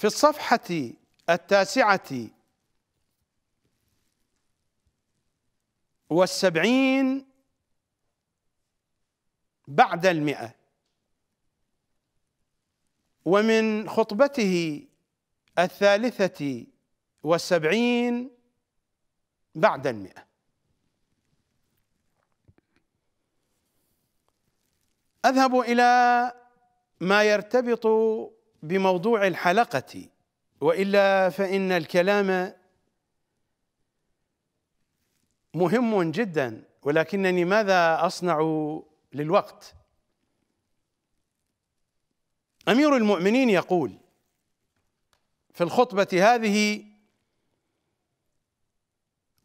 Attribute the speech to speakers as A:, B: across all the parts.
A: في الصفحة التاسعة والسبعين بعد المئة ومن خطبته الثالثة والسبعين بعد المئة أذهب إلى ما يرتبط بموضوع الحلقة وإلا فإن الكلام مهم جدا ولكنني ماذا أصنع للوقت أمير المؤمنين يقول في الخطبة هذه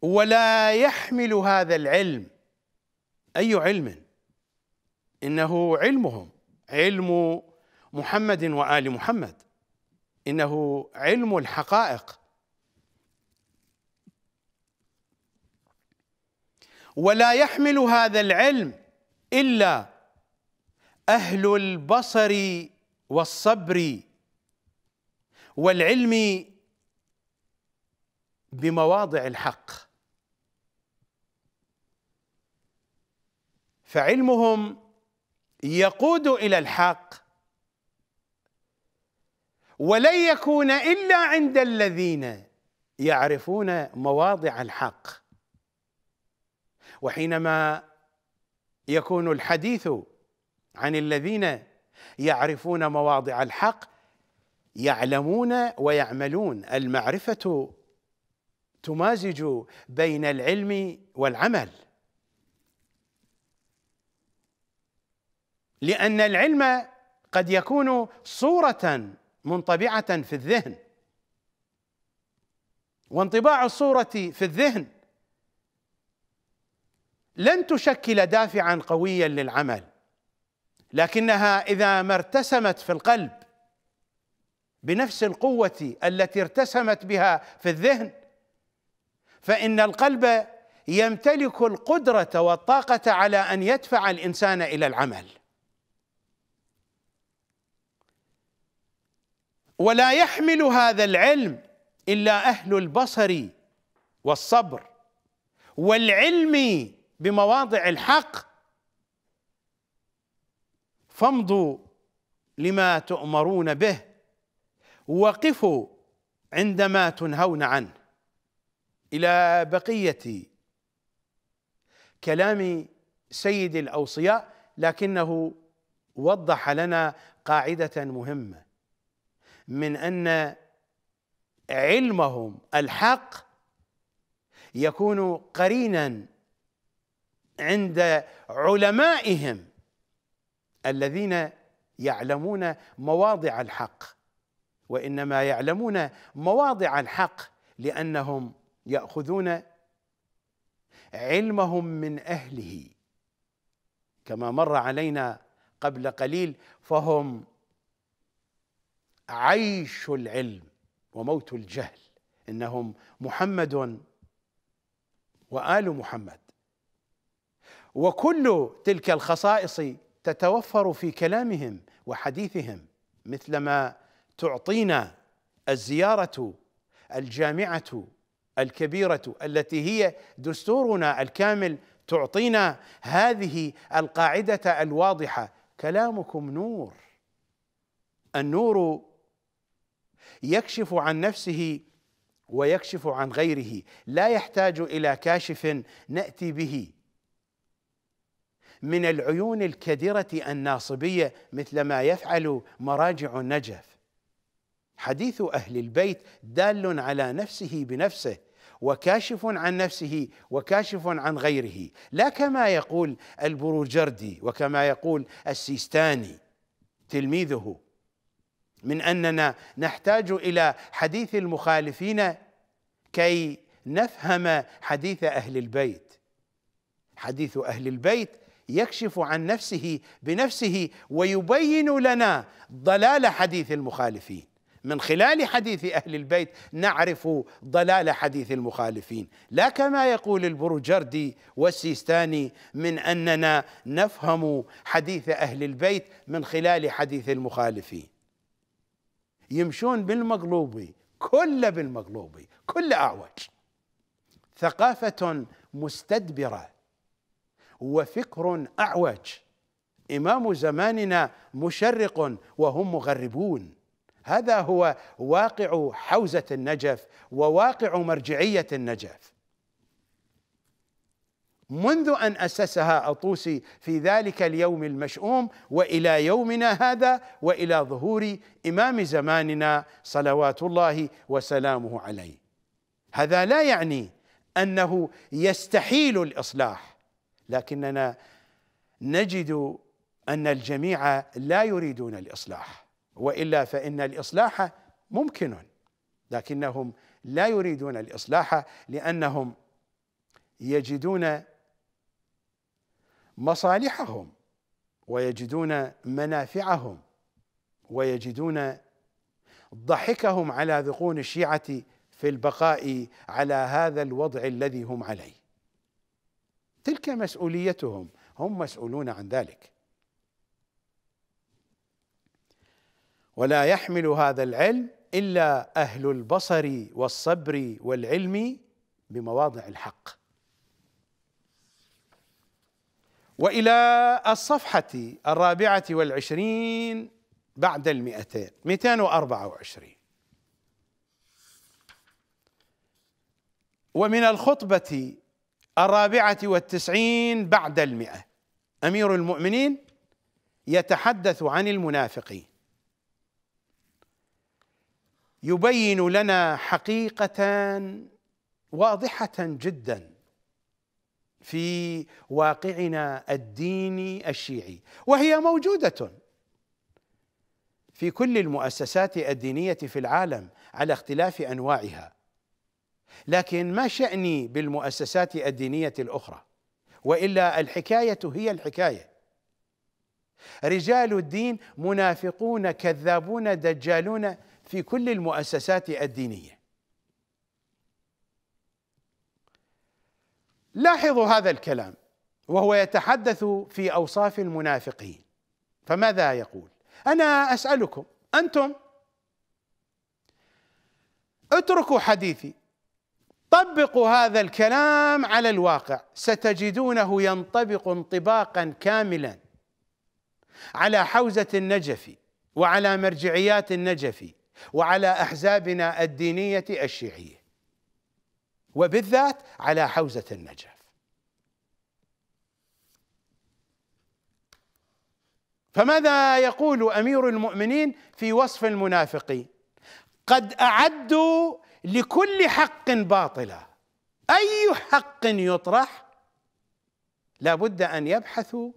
A: ولا يحمل هذا العلم أي علم إنه علمهم علم محمد وال محمد انه علم الحقائق ولا يحمل هذا العلم الا اهل البصر والصبر والعلم بمواضع الحق فعلمهم يقود الى الحق ولن يكون إلا عند الذين يعرفون مواضع الحق وحينما يكون الحديث عن الذين يعرفون مواضع الحق يعلمون ويعملون المعرفة تمازج بين العلم والعمل لأن العلم قد يكون صورة منطبعه في الذهن وانطباع الصوره في الذهن لن تشكل دافعا قويا للعمل لكنها اذا ما ارتسمت في القلب بنفس القوه التي ارتسمت بها في الذهن فان القلب يمتلك القدره والطاقه على ان يدفع الانسان الى العمل ولا يحمل هذا العلم الا اهل البصر والصبر والعلم بمواضع الحق فامضوا لما تؤمرون به وقفوا عندما تنهون عنه الى بقيه كلام سيد الاوصياء لكنه وضح لنا قاعده مهمه من ان علمهم الحق يكون قرينا عند علمائهم الذين يعلمون مواضع الحق وانما يعلمون مواضع الحق لانهم ياخذون علمهم من اهله كما مر علينا قبل قليل فهم عيش العلم وموت الجهل انهم محمد وال محمد وكل تلك الخصائص تتوفر في كلامهم وحديثهم مثلما تعطينا الزياره الجامعه الكبيره التي هي دستورنا الكامل تعطينا هذه القاعده الواضحه كلامكم نور النور يكشف عن نفسه ويكشف عن غيره لا يحتاج الى كاشف ناتي به من العيون الكدره الناصبيه مثل ما يفعل مراجع النجف حديث اهل البيت دال على نفسه بنفسه وكاشف عن نفسه وكاشف عن غيره لا كما يقول البروجردي وكما يقول السيستاني تلميذه من اننا نحتاج الى حديث المخالفين كي نفهم حديث اهل البيت حديث اهل البيت يكشف عن نفسه بنفسه ويبين لنا ضلال حديث المخالفين من خلال حديث اهل البيت نعرف ضلال حديث المخالفين لا كما يقول البروجردي والسيستاني من اننا نفهم حديث اهل البيت من خلال حديث المخالفين يمشون بالمقلوبي كل بالمقلوبي كل أعوج ثقافة مستدبرة وفكر أعوج إمام زماننا مشرق وهم مغربون هذا هو واقع حوزة النجف وواقع مرجعية النجف منذ ان اسسها الطوسي في ذلك اليوم المشؤوم والى يومنا هذا والى ظهور امام زماننا صلوات الله وسلامه عليه هذا لا يعني انه يستحيل الاصلاح لكننا نجد ان الجميع لا يريدون الاصلاح والا فان الاصلاح ممكن لكنهم لا يريدون الاصلاح لانهم يجدون مصالحهم ويجدون منافعهم ويجدون ضحكهم على ذقون الشيعة في البقاء على هذا الوضع الذي هم عليه تلك مسؤوليتهم هم مسؤولون عن ذلك ولا يحمل هذا العلم الا اهل البصر والصبر والعلم بمواضع الحق وإلى الصفحة الرابعة والعشرين بعد المئتين 224 ومن الخطبة الرابعة والتسعين بعد المئة أمير المؤمنين يتحدث عن المنافقين يبين لنا حقيقة واضحة جداً في واقعنا الديني الشيعي وهي موجوده في كل المؤسسات الدينيه في العالم على اختلاف انواعها لكن ما شاني بالمؤسسات الدينيه الاخرى والا الحكايه هي الحكايه رجال الدين منافقون كذابون دجالون في كل المؤسسات الدينيه لاحظوا هذا الكلام وهو يتحدث في اوصاف المنافقين فماذا يقول انا اسالكم انتم اتركوا حديثي طبقوا هذا الكلام على الواقع ستجدونه ينطبق انطباقا كاملا على حوزه النجف وعلى مرجعيات النجف وعلى احزابنا الدينيه الشيعيه وبالذات على حوزة النجف فماذا يقول أمير المؤمنين في وصف المنافقين قد أعدوا لكل حق باطلا أي حق يطرح لابد أن يبحثوا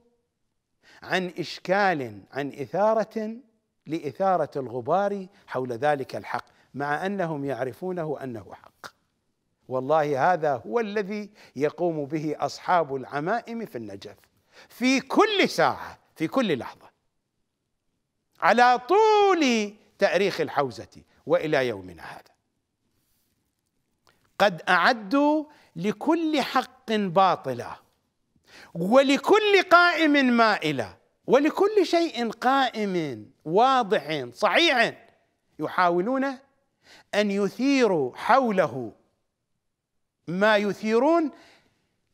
A: عن إشكال عن إثارة لإثارة الغبار حول ذلك الحق مع أنهم يعرفونه أنه حق والله هذا هو الذي يقوم به اصحاب العمائم في النجف في كل ساعه في كل لحظه على طول تاريخ الحوزه والى يومنا هذا قد اعدوا لكل حق باطلا ولكل قائم مائله ولكل شيء قائم واضح صحيح يحاولون ان يثيروا حوله ما يثيرون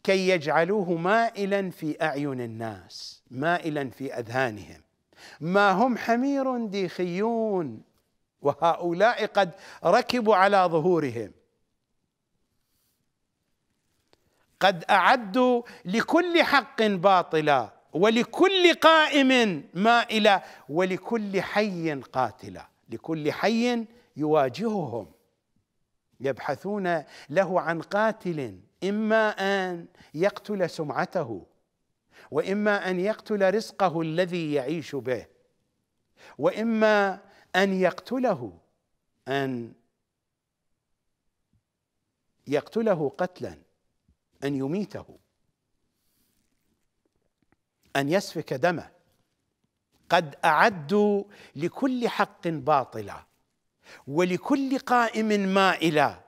A: كي يجعلوه مائلا في اعين الناس مائلا في اذهانهم ما هم حمير ديخيون وهؤلاء قد ركبوا على ظهورهم قد اعدوا لكل حق باطلا ولكل قائم مائلا ولكل حي قاتلا لكل حي يواجههم يبحثون له عن قاتل اما ان يقتل سمعته واما ان يقتل رزقه الذي يعيش به واما ان يقتله ان يقتله قتلا ان يميته ان يسفك دمه قد اعدوا لكل حق باطلا ولكل قائم مائلا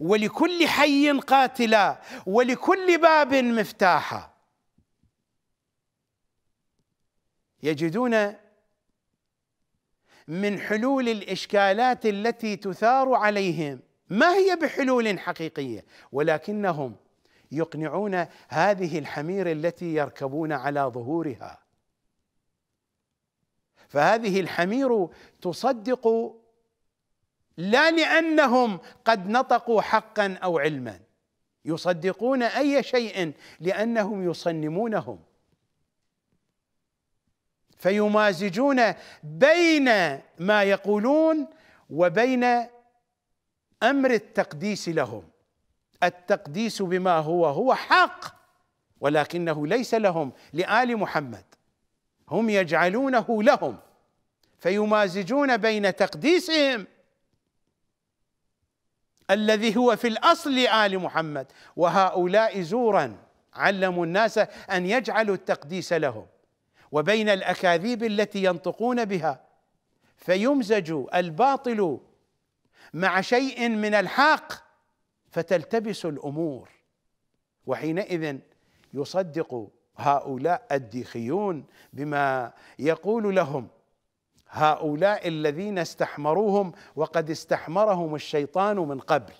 A: ولكل حي قاتلا ولكل باب مفتاحا يجدون من حلول الاشكالات التي تثار عليهم ما هي بحلول حقيقيه ولكنهم يقنعون هذه الحمير التي يركبون على ظهورها فهذه الحمير تصدق لا لانهم قد نطقوا حقا او علما يصدقون اي شيء لانهم يصنمونهم فيمازجون بين ما يقولون وبين امر التقديس لهم التقديس بما هو هو حق ولكنه ليس لهم لال محمد هم يجعلونه لهم فيمازجون بين تقديسهم الذي هو في الاصل ال محمد وهؤلاء زورا علموا الناس ان يجعلوا التقديس لهم وبين الاكاذيب التي ينطقون بها فيمزج الباطل مع شيء من الحق فتلتبس الامور وحينئذ يصدق هؤلاء الديخيون بما يقول لهم هؤلاء الذين استحمروهم وقد استحمرهم الشيطان من قبل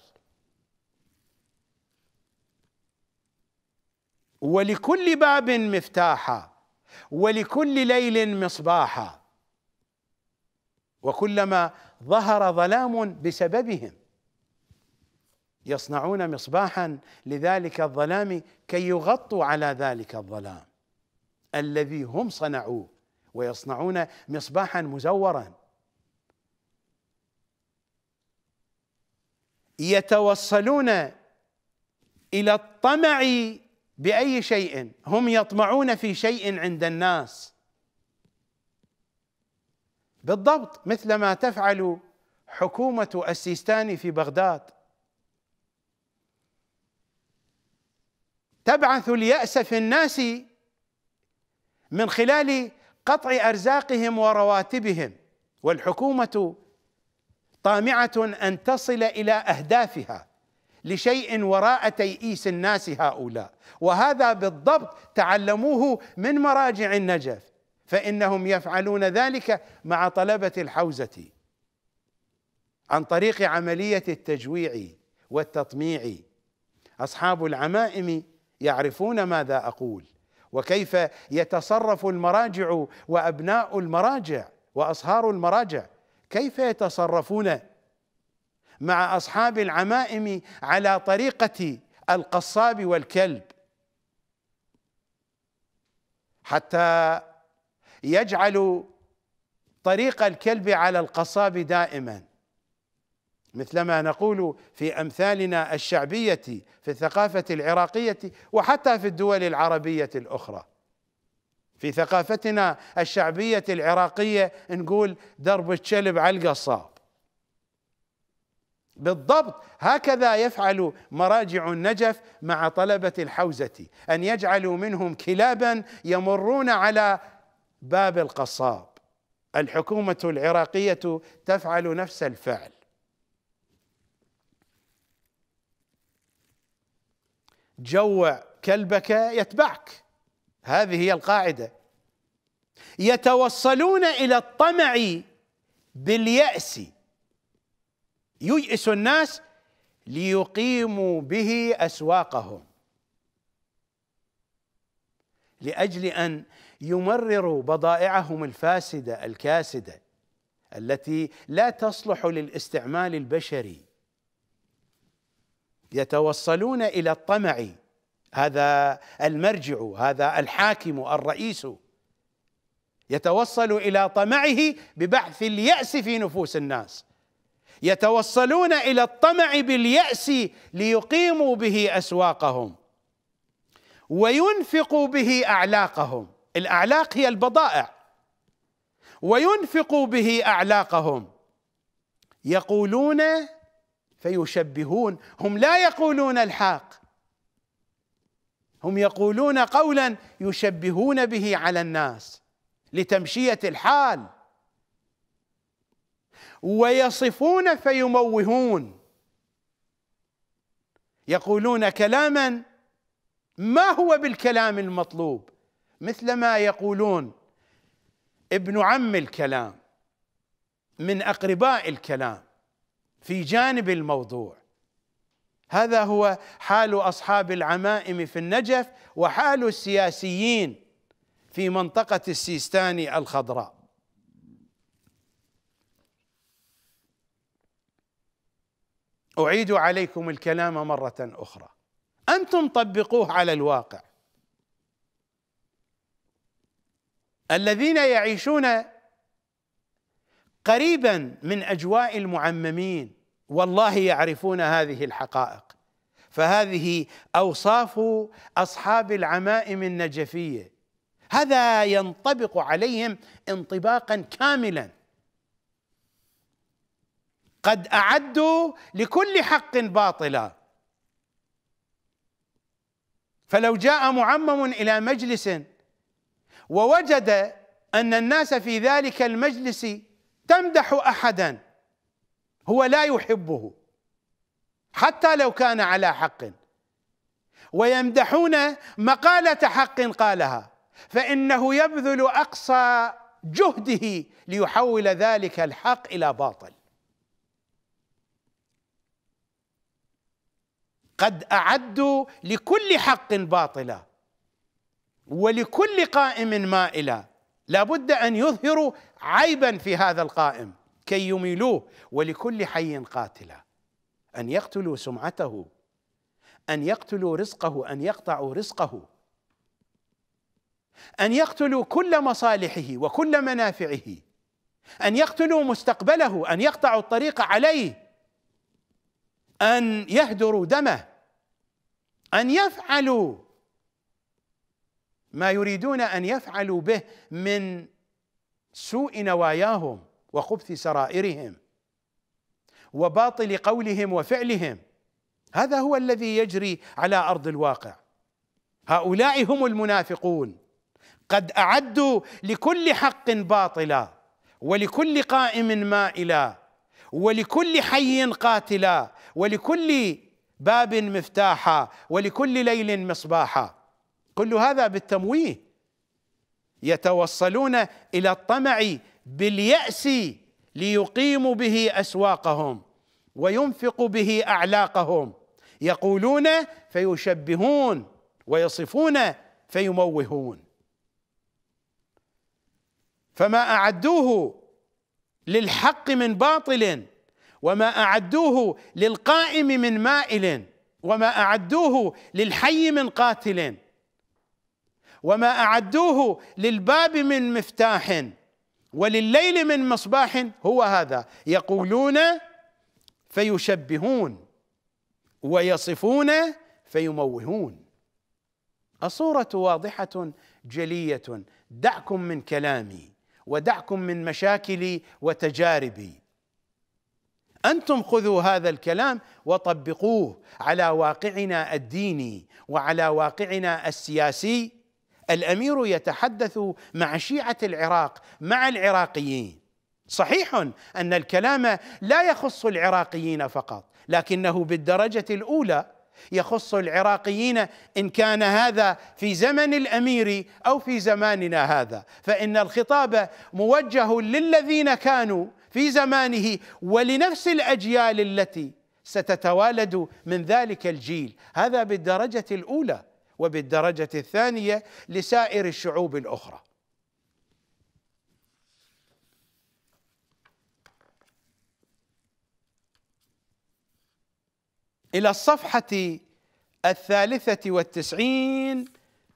A: ولكل باب مفتاحا ولكل ليل مصباحا وكلما ظهر ظلام بسببهم يصنعون مصباحا لذلك الظلام كي يغطوا على ذلك الظلام الذي هم صنعوه ويصنعون مصباحا مزورا يتوصلون الى الطمع باي شيء هم يطمعون في شيء عند الناس بالضبط مثل ما تفعل حكومه السيستاني في بغداد تبعث الياس في الناس من خلال قطع ارزاقهم ورواتبهم والحكومه طامعه ان تصل الى اهدافها لشيء وراء تيئيس الناس هؤلاء وهذا بالضبط تعلموه من مراجع النجف فانهم يفعلون ذلك مع طلبه الحوزه عن طريق عمليه التجويع والتطميع اصحاب العمائم يعرفون ماذا اقول وكيف يتصرف المراجع وابناء المراجع واصهار المراجع كيف يتصرفون مع اصحاب العمائم على طريقه القصاب والكلب حتى يجعل طريق الكلب على القصاب دائما مثلما نقول في امثالنا الشعبيه في الثقافه العراقيه وحتى في الدول العربيه الاخرى في ثقافتنا الشعبيه العراقيه نقول درب الشلب على القصاب بالضبط هكذا يفعل مراجع النجف مع طلبه الحوزه ان يجعلوا منهم كلابا يمرون على باب القصاب الحكومه العراقيه تفعل نفس الفعل جوع كلبك يتبعك هذه هي القاعده يتوصلون الى الطمع بالياس ييئس الناس ليقيموا به اسواقهم لاجل ان يمرروا بضائعهم الفاسده الكاسده التي لا تصلح للاستعمال البشري يتوصلون الى الطمع هذا المرجع هذا الحاكم الرئيس يتوصل الى طمعه ببعث الياس في نفوس الناس يتوصلون الى الطمع بالياس ليقيموا به اسواقهم وينفقوا به اعلاقهم الاعلاق هي البضائع وينفقوا به اعلاقهم يقولون فيشبهون هم لا يقولون الحق هم يقولون قولا يشبهون به على الناس لتمشيه الحال ويصفون فيموهون يقولون كلاما ما هو بالكلام المطلوب مثل ما يقولون ابن عم الكلام من اقرباء الكلام في جانب الموضوع هذا هو حال اصحاب العمائم في النجف وحال السياسيين في منطقه السيستان الخضراء اعيد عليكم الكلام مره اخرى انتم طبقوه على الواقع الذين يعيشون قريبا من اجواء المعممين والله يعرفون هذه الحقائق فهذه اوصاف اصحاب العمائم النجفيه هذا ينطبق عليهم انطباقا كاملا قد اعدوا لكل حق باطلا فلو جاء معمم الى مجلس ووجد ان الناس في ذلك المجلس تمدح احدا هو لا يحبه حتى لو كان على حق ويمدحون مقاله حق قالها فانه يبذل اقصى جهده ليحول ذلك الحق الى باطل قد اعدوا لكل حق باطلا ولكل قائم مائلا لابد ان يظهروا عيبا في هذا القائم كي يميلوه ولكل حي قاتله ان يقتلوا سمعته ان يقتلوا رزقه ان يقطعوا رزقه ان يقتلوا كل مصالحه وكل منافعه ان يقتلوا مستقبله ان يقطعوا الطريق عليه ان يهدروا دمه ان يفعلوا ما يريدون ان يفعلوا به من سوء نواياهم وخبث سرائرهم وباطل قولهم وفعلهم هذا هو الذي يجري على ارض الواقع هؤلاء هم المنافقون قد اعدوا لكل حق باطلا ولكل قائم مائلا ولكل حي قاتلا ولكل باب مفتاحا ولكل ليل مصباحا كل هذا بالتمويه يتوصلون الى الطمع بالياس ليقيموا به اسواقهم وينفقوا به اعلاقهم يقولون فيشبهون ويصفون فيموهون فما اعدوه للحق من باطل وما اعدوه للقائم من مائل وما اعدوه للحي من قاتل وما اعدوه للباب من مفتاح ولليل من مصباح هو هذا يقولون فيشبهون ويصفون فيموهون الصوره واضحه جليه دعكم من كلامي ودعكم من مشاكلي وتجاربي انتم خذوا هذا الكلام وطبقوه على واقعنا الديني وعلى واقعنا السياسي الامير يتحدث مع شيعه العراق مع العراقيين صحيح ان الكلام لا يخص العراقيين فقط لكنه بالدرجه الاولى يخص العراقيين ان كان هذا في زمن الامير او في زماننا هذا فان الخطاب موجه للذين كانوا في زمانه ولنفس الاجيال التي ستتوالد من ذلك الجيل هذا بالدرجه الاولى وبالدرجة الثانية لسائر الشعوب الأخرى إلى الصفحة الثالثة والتسعين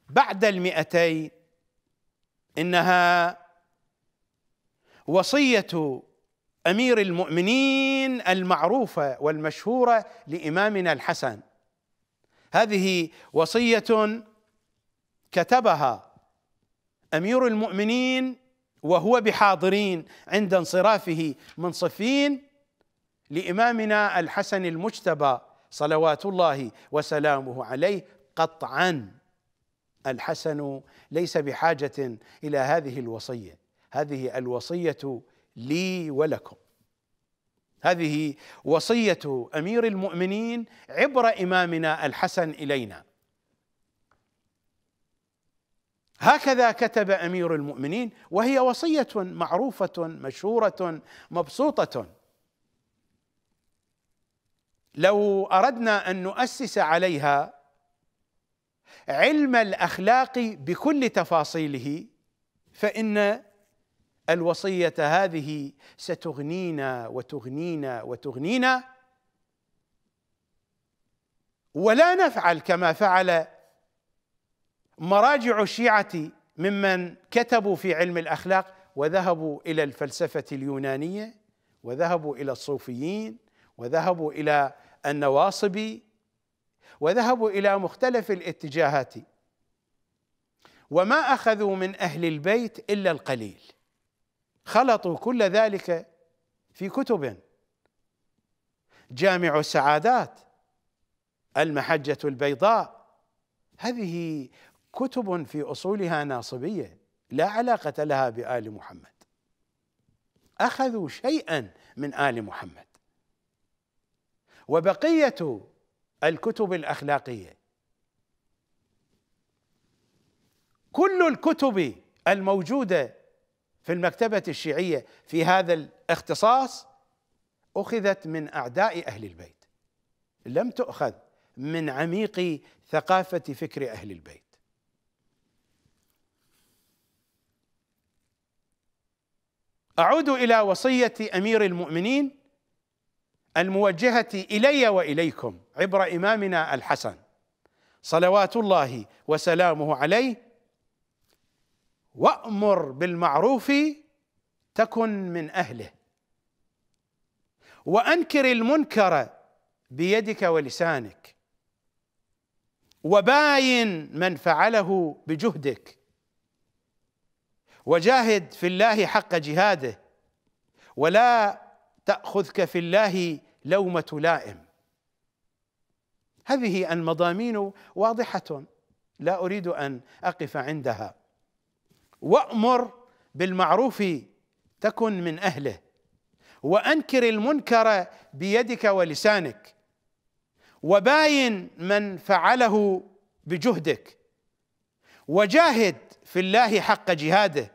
A: بعد المئتين إنها وصية أمير المؤمنين المعروفة والمشهورة لإمامنا الحسن هذه وصيه كتبها امير المؤمنين وهو بحاضرين عند انصرافه من صفين لامامنا الحسن المجتبى صلوات الله وسلامه عليه قطعا الحسن ليس بحاجه الى هذه الوصيه هذه الوصيه لي ولكم هذه وصيه امير المؤمنين عبر امامنا الحسن الينا هكذا كتب امير المؤمنين وهي وصيه معروفه مشهوره مبسوطه لو اردنا ان نؤسس عليها علم الاخلاق بكل تفاصيله فان الوصية هذه ستغنينا وتغنينا وتغنينا ولا نفعل كما فعل مراجع الشيعة ممن كتبوا في علم الأخلاق وذهبوا إلى الفلسفة اليونانية وذهبوا إلى الصوفيين وذهبوا إلى النواصبي وذهبوا إلى مختلف الاتجاهات وما أخذوا من أهل البيت إلا القليل خلطوا كل ذلك في كتب جامع السعادات المحجة البيضاء هذه كتب في أصولها ناصبية لا علاقة لها بآل محمد أخذوا شيئا من آل محمد وبقية الكتب الأخلاقية كل الكتب الموجودة في المكتبة الشيعية في هذا الاختصاص أخذت من أعداء أهل البيت لم تؤخذ من عميق ثقافة فكر أهل البيت أعود إلى وصية أمير المؤمنين الموجهة إلي وإليكم عبر إمامنا الحسن صلوات الله وسلامه عليه وامر بالمعروف تكن من اهله وانكر المنكر بيدك ولسانك وباين من فعله بجهدك وجاهد في الله حق جهاده ولا تاخذك في الله لومه لائم هذه المضامين واضحه لا اريد ان اقف عندها وامر بالمعروف تكن من اهله وانكر المنكر بيدك ولسانك وباين من فعله بجهدك وجاهد في الله حق جهاده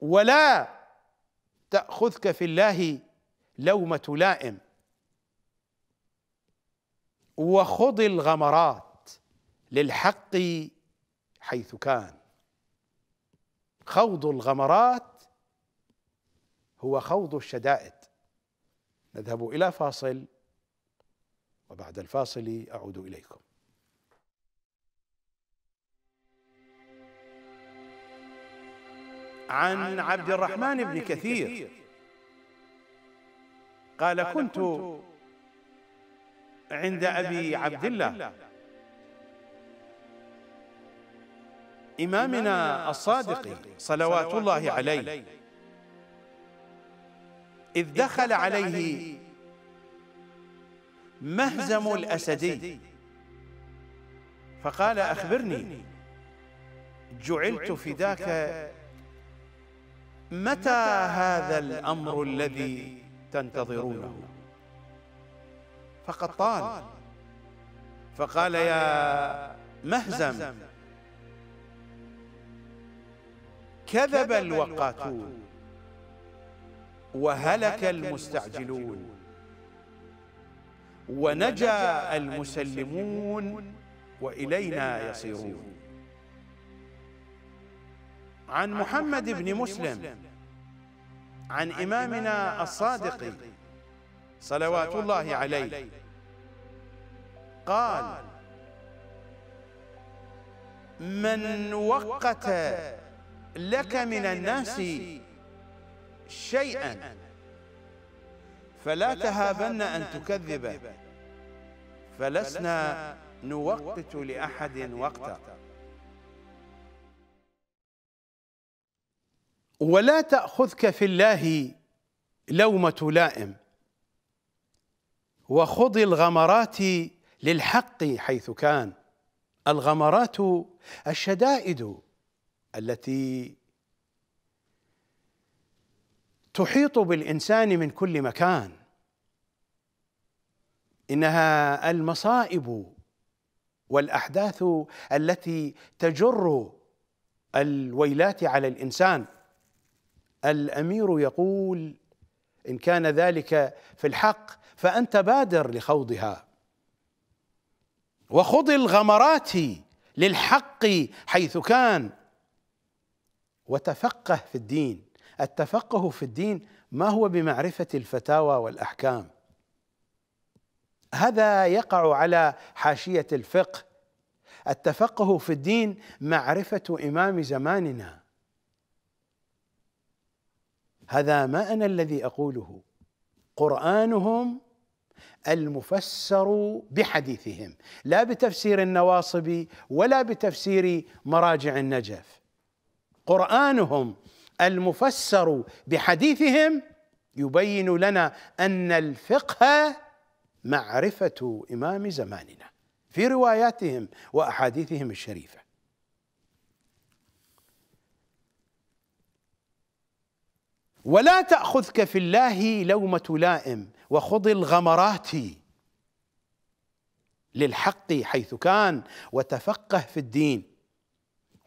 A: ولا تاخذك في الله لومه لائم وخض الغمرات للحق حيث كان خوض الغمرات هو خوض الشدائد نذهب الى فاصل وبعد الفاصل اعود اليكم عن عبد الرحمن بن كثير قال كنت عند ابي عبد الله إمامنا الصادق صلوات الله عليه إذ دخل عليه مهزم الأسدي فقال أخبرني جعلت فداك متى هذا الأمر الذي تنتظرونه فقد طال فقال يا مهزم كذب الوقاتون وهلك المستعجلون ونجا المسلمون وإلينا يصيرون عن محمد بن مسلم عن إمامنا الصادق صلوات الله عليه قال من وقت لك من الناس شيئا فلا تهابن أن تكذب فلسنا نوقت لأحد وقتا ولا تأخذك في الله لومة لائم وخض الغمرات للحق حيث كان الغمرات الشدائد التي تحيط بالانسان من كل مكان انها المصائب والاحداث التي تجر الويلات على الانسان الامير يقول ان كان ذلك في الحق فانت بادر لخوضها وخض الغمرات للحق حيث كان وتفقه في الدين التفقه في الدين ما هو بمعرفة الفتاوى والأحكام هذا يقع على حاشية الفقه التفقه في الدين معرفة إمام زماننا هذا ما أنا الذي أقوله قرآنهم المفسر بحديثهم لا بتفسير النواصب ولا بتفسير مراجع النجف قرانهم المفسر بحديثهم يبين لنا ان الفقه معرفه امام زماننا في رواياتهم واحاديثهم الشريفه ولا تاخذك في الله لومه لائم وخض الغمرات للحق حيث كان وتفقه في الدين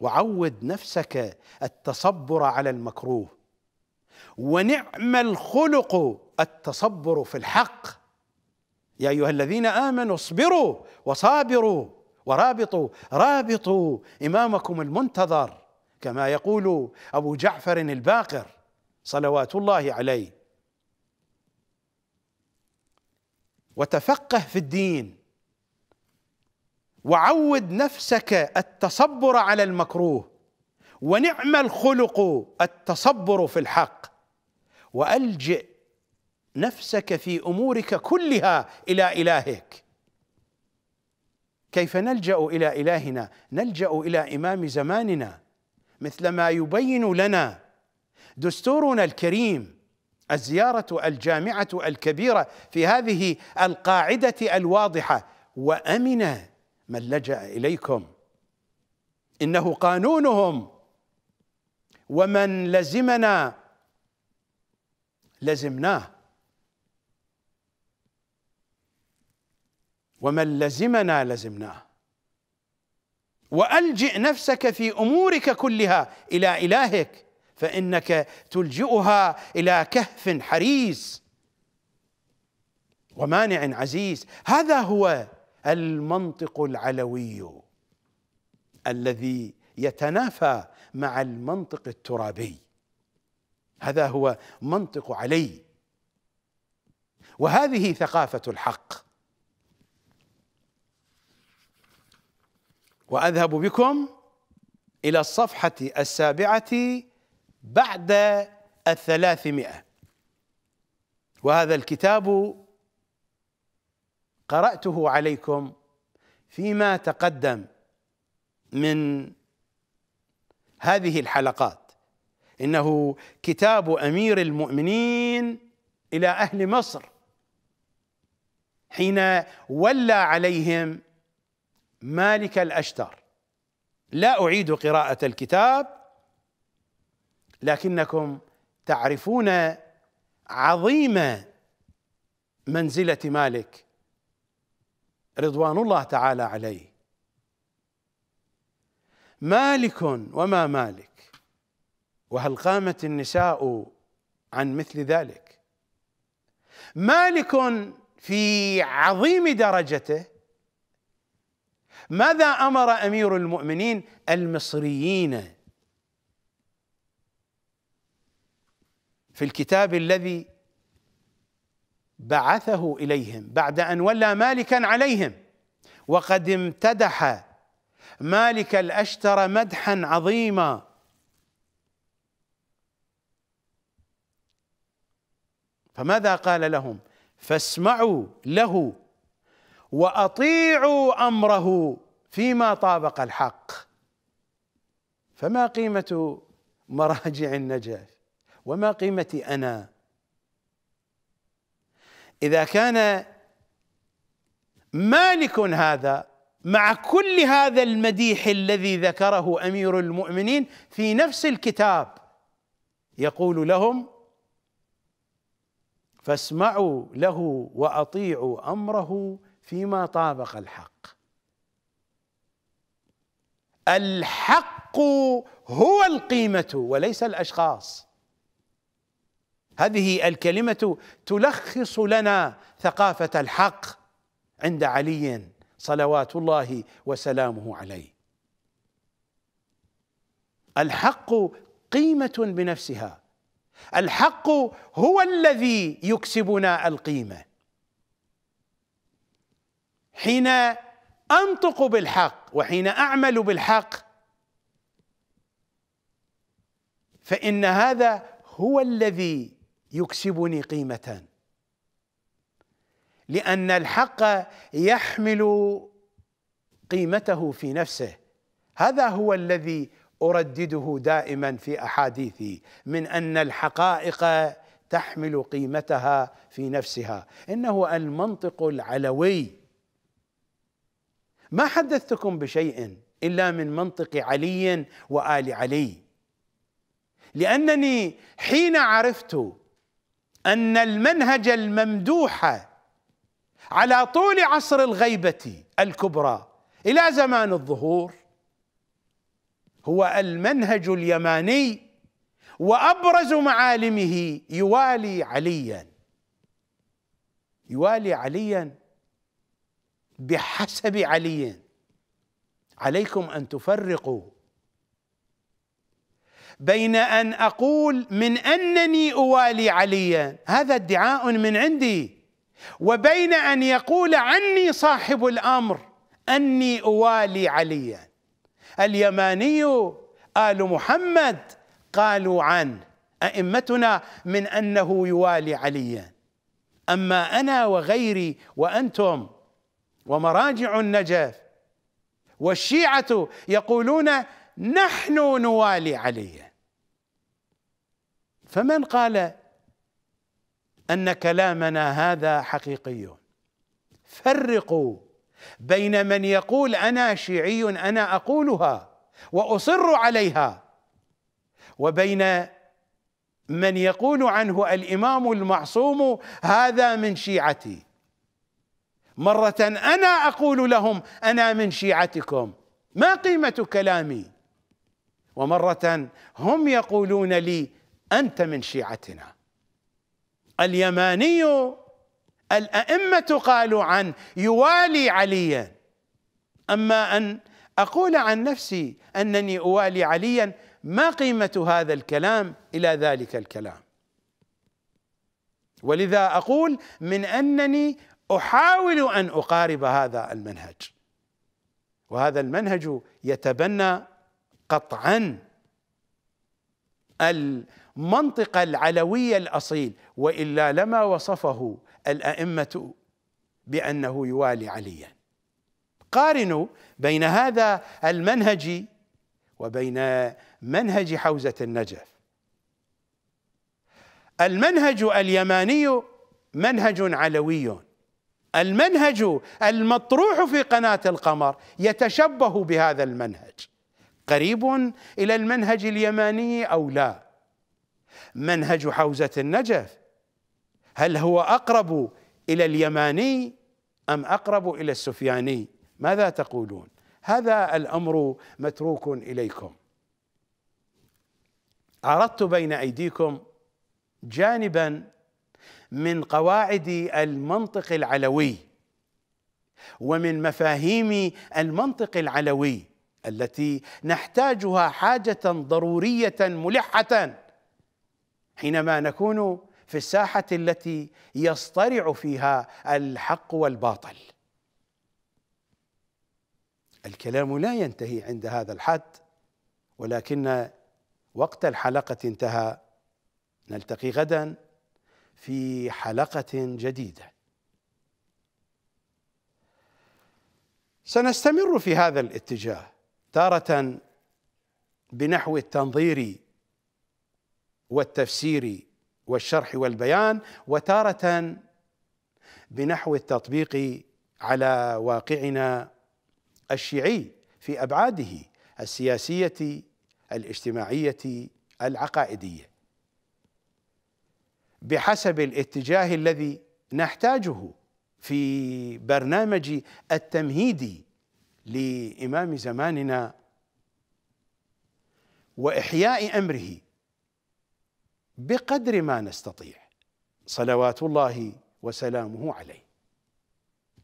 A: وعود نفسك التصبر على المكروه ونعم الخلق التصبر في الحق يا ايها الذين امنوا اصبروا وصابروا ورابطوا رابطوا امامكم المنتظر كما يقول ابو جعفر الباقر صلوات الله عليه وتفقه في الدين وعود نفسك التصبر على المكروه ونعم الخلق التصبر في الحق والجئ نفسك في امورك كلها الى الهك كيف نلجا الى الهنا نلجا الى امام زماننا مثلما يبين لنا دستورنا الكريم الزياره الجامعه الكبيره في هذه القاعده الواضحه وامن من لجا اليكم انه قانونهم ومن لزمنا لزمناه ومن لزمنا لزمناه والجئ نفسك في امورك كلها الى الهك فانك تلجئها الى كهف حريص ومانع عزيز هذا هو المنطق العلوي الذي يتنافى مع المنطق الترابي هذا هو منطق علي وهذه ثقافه الحق واذهب بكم الى الصفحه السابعه بعد الثلاثمائه وهذا الكتاب قراته عليكم فيما تقدم من هذه الحلقات انه كتاب امير المؤمنين الى اهل مصر حين ولى عليهم مالك الاشتر لا اعيد قراءه الكتاب لكنكم تعرفون عظيم منزله مالك رضوان الله تعالى عليه مالك وما مالك وهل قامت النساء عن مثل ذلك مالك في عظيم درجته ماذا امر امير المؤمنين المصريين في الكتاب الذي بعثه اليهم بعد ان ولى مالكا عليهم وقد امتدح مالك الاشتر مدحا عظيما فماذا قال لهم فاسمعوا له واطيعوا امره فيما طابق الحق فما قيمه مراجع النجف وما قيمتي انا إذا كان مالك هذا مع كل هذا المديح الذي ذكره أمير المؤمنين في نفس الكتاب يقول لهم فاسمعوا له وأطيعوا أمره فيما طابق الحق الحق هو القيمة وليس الأشخاص هذه الكلمة تلخص لنا ثقافة الحق عند علي صلوات الله وسلامه عليه الحق قيمة بنفسها الحق هو الذي يكسبنا القيمة حين أنطق بالحق وحين أعمل بالحق فإن هذا هو الذي يكسبني قيمتان لان الحق يحمل قيمته في نفسه هذا هو الذي اردده دائما في احاديثي من ان الحقائق تحمل قيمتها في نفسها انه المنطق العلوي ما حدثتكم بشيء الا من منطق علي وال علي لانني حين عرفت أن المنهج الممدوح على طول عصر الغيبة الكبرى إلى زمان الظهور هو المنهج اليماني وأبرز معالمه يوالي عليا يوالي عليا بحسب علي عليكم أن تفرقوا بين ان اقول من انني اوالي عليا هذا ادعاء من عندي وبين ان يقول عني صاحب الامر اني اوالي عليا اليماني ال محمد قالوا عنه ائمتنا من انه يوالي عليا اما انا وغيري وانتم ومراجع النجف والشيعه يقولون نحن نوالي عليه فمن قال ان كلامنا هذا حقيقي فرقوا بين من يقول انا شيعي انا اقولها واصر عليها وبين من يقول عنه الامام المعصوم هذا من شيعتي مره انا اقول لهم انا من شيعتكم ما قيمه كلامي ومره هم يقولون لي أنت من شيعتنا اليماني الأئمة قالوا عن يوالي عليا أما أن أقول عن نفسي أنني أوالي عليا ما قيمة هذا الكلام إلى ذلك الكلام ولذا أقول من أنني أحاول أن أقارب هذا المنهج وهذا المنهج يتبنى قطعا منطق العلوي الأصيل وإلا لما وصفه الأئمة بأنه يوالي عليا قارنوا بين هذا المنهج وبين منهج حوزة النجف المنهج اليماني منهج علوي المنهج المطروح في قناة القمر يتشبه بهذا المنهج قريب إلى المنهج اليماني أو لا منهج حوزة النجف هل هو أقرب إلى اليماني أم أقرب إلى السفياني ماذا تقولون هذا الأمر متروك إليكم عرضت بين أيديكم جانبا من قواعد المنطق العلوي ومن مفاهيم المنطق العلوي التي نحتاجها حاجة ضرورية ملحة حينما نكون في الساحه التي يصطرع فيها الحق والباطل الكلام لا ينتهي عند هذا الحد ولكن وقت الحلقه انتهى نلتقي غدا في حلقه جديده سنستمر في هذا الاتجاه تاره بنحو التنظير والتفسير والشرح والبيان وتارة بنحو التطبيق على واقعنا الشيعي في ابعاده السياسيه الاجتماعيه العقائديه بحسب الاتجاه الذي نحتاجه في برنامج التمهيد لامام زماننا واحياء امره بقدر ما نستطيع صلوات الله وسلامه عليه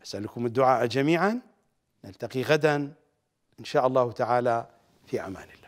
A: أسألكم الدعاء جميعا نلتقي غدا إن شاء الله تعالى في أمان الله